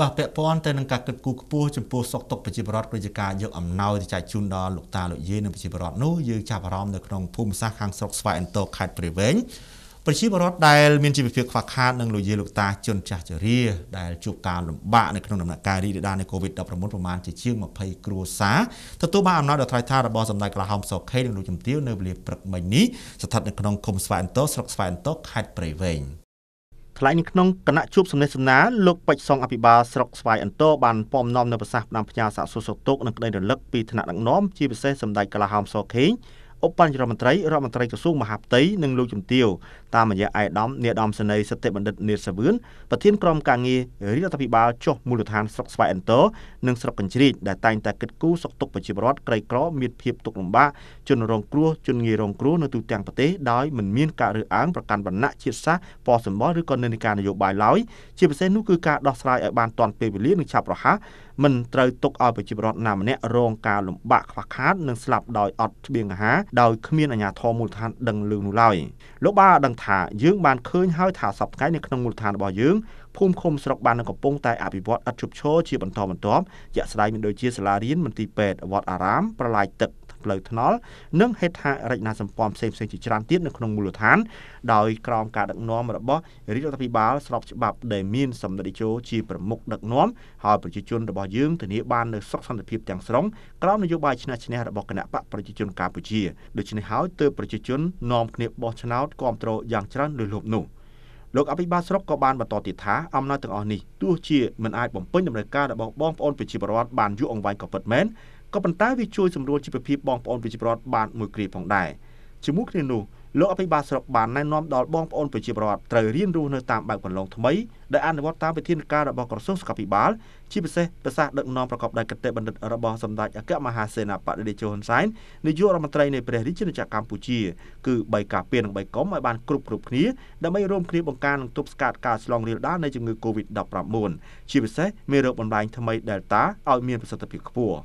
បាទពាក់ព័ន្ធទៅនឹងការគិតគូរខ្ពស់ចំពោះសុខទុក្ខប្រជាពលរដ្ឋដូចជាការយកអំណោយទៅចែកជូនដល់លោកតាលោកយាយនិងប្រជាពលរដ្ឋនោះយើងចាប់អារម្មណ៍នៅក្នុងភូមិសាស្ត្រខាងស្រុកស្វាយអន្តរខេត្តព្រៃវែងប្រជាពលរដ្ឋដែលមានជីវភាពខ្វះខាតនិងលោកយាយលោកតា ជនចាស់ជរាដែលជួបការលំបាកនៅក្នុងដំណាក់កាលរីករាលដាលនៃ COVID-19 ប្រមាណជាជាង20គ្រួសារទទួលបានអំណោយដ៏ថ្លៃថ្លារបស់សម្ដេចក្រហមសុខេនិងលោកជំទាវនៅវេលាព្រឹកមិញនេះស្ថិតនៅក្នុងឃុំស្វាយអន្តរស្រុកស្វាយអន្តរខេត្តព្រៃវែងថ្លែងក្នុងគណៈជួបសំណេះសំណាលលោកពេជ្រសងអភិបាលស្រុកស្វាយអន្តរបានពំនាំនៅប្រសាសន៍ផ្ដាំផ្ញើសាកសួរសុខទុក្ខនិងក្តីរលឹកពីថ្នាក់ដឹកនាំជាពិសេសសម្ដេចកលាហោមសខេងឧបនាយករដ្ឋមន្ត្រីរដ្ឋមន្ត្រីក្រសួងមហាផ្ទៃនិងលោកជំទាវតាមរយៈឯកឧត្តមនាយឧត្តមសេនីយ៍សតិបណ្ឌិតនាសវឿនប្រធានក្រុមការងាររាជរដ្ឋាភិបាលចុះមូលដ្ឋានស្រុកស្វាយអន្តរនិងស្រុកកញ្ជ្រៀចដែលតែងតែគិតគូរសុខទុក្ខប្រជាពលរដ្ឋក្រីក្រមានភាពទុក្ខលំបាកជនរងគ្រោះជនងាយរងគ្រោះនៅទូទាំងប្រទេសដោយមិនមានការរើសអើងប្រកាន់វណ្ណៈជាតិសាសន៍ពណ៌សម្បល់ឬក៏និន្នាការនយោបាយឡើយជាពិសេសនោះគឺការដោះស្រាយឲ្យបានទាន់ពេលវេលានិងឆាប់រហ័សមិនត្រូវទុកឲ្យប្រជាពលរដ្ឋណាម្នាក់រងការលំបាកខ្វះខាតនិងស្លាប់ដោយអត់ស្បៀងអាហារដោយគ្មានអាជ្ញាធរមូលដ្ឋានដឹងឮនោះឡើយលោកបានដឹងថាយើងបានឃើញហើយថាសប្តាហ៍នេះក្នុងមូលដ្ឋានរបស់យើងភូមិឃុំស្រុកបាននឹងកំពុងតែអភិវឌ្ឍឥតឈប់ឈរជាបន្តបន្ទាប់ជាក់ស្ដែងមានដូចជាសាលារៀនមន្ទីរពេទ្យវត្តអារាមប្រឡាយទឹកផ្លូវថ្នល់និងហេដ្ឋារចនាសម្ព័ន្ធផ្សេងៗជាច្រើនទៀតនៅក្នុងមូលដ្ឋានដោយក្រោមការដឹកនាំរបស់រាជរដ្ឋាភិបាលស្របច្បាប់ដែលមានសម្ដេចតេជោជាប្រមុខដឹកនាំហើយប្រជាជនរបស់យើងធានាបាននូវសុខសន្តិភាពទាំងស្រុងក្រោមនយោបាយឆ្នះឈ្នះរបស់គណៈបកប្រជាជនកម្ពុជាដូច្នេះហើយទើបប្រជាជននាំគ្នាបោះឆ្នោតគ្រប់គ្រងយ៉ាងច្រើនលើលោកនោះលោកអភិបាលស្រុកក៏បានបន្តទៀតថាអំណាចទាំងអស់នេះទោះជាមិនអាចបំពេញតម្រូវការរបស់បងប្អូនប្រជាពលរដ្ឋបានយូរអង្វែងក៏ពិតមែនក៏ប៉ុន្តែវាជួយសម្រួលជីវភាពបងប្អូនប្រជាពលរដ្ឋបានមួយគ្រាផងដែរជាមួយគ្នានោះលោកអភិបាលស្រុកបានណែនាំដល់បងប្អូនប្រជាពលរដ្ឋត្រូវរៀនរស់នៅតាមបែបកន្លងថ្មីដែលអនុវត្តតាមវិធានការរបស់ក្រសួងសុខាភិបាលជាពិសេសប្រសាសដឹកនាំប្រកបដោយគតិបណ្ឌិតរបស់សម្ដេចអគ្គមហាសេនាបតីជហ៊ុនសែននាយករដ្ឋមន្ត្រីនៃព្រះរាជាណាចក្រកម្ពុជាគឺបីការពារនិងបីកុំឲ្យបានគ្រប់គ្រប់គ្នាដើម្បីរួមគ្នាបង្ការនិងទប់ស្កាត់ការឆ្លងរាលដាលនៃជំងឺ Covid-19 ជាពិសេសមេរោគបំលែងថ្មី Delta ឲ្យមានប្រសិទ្ធភាពខ្ពស់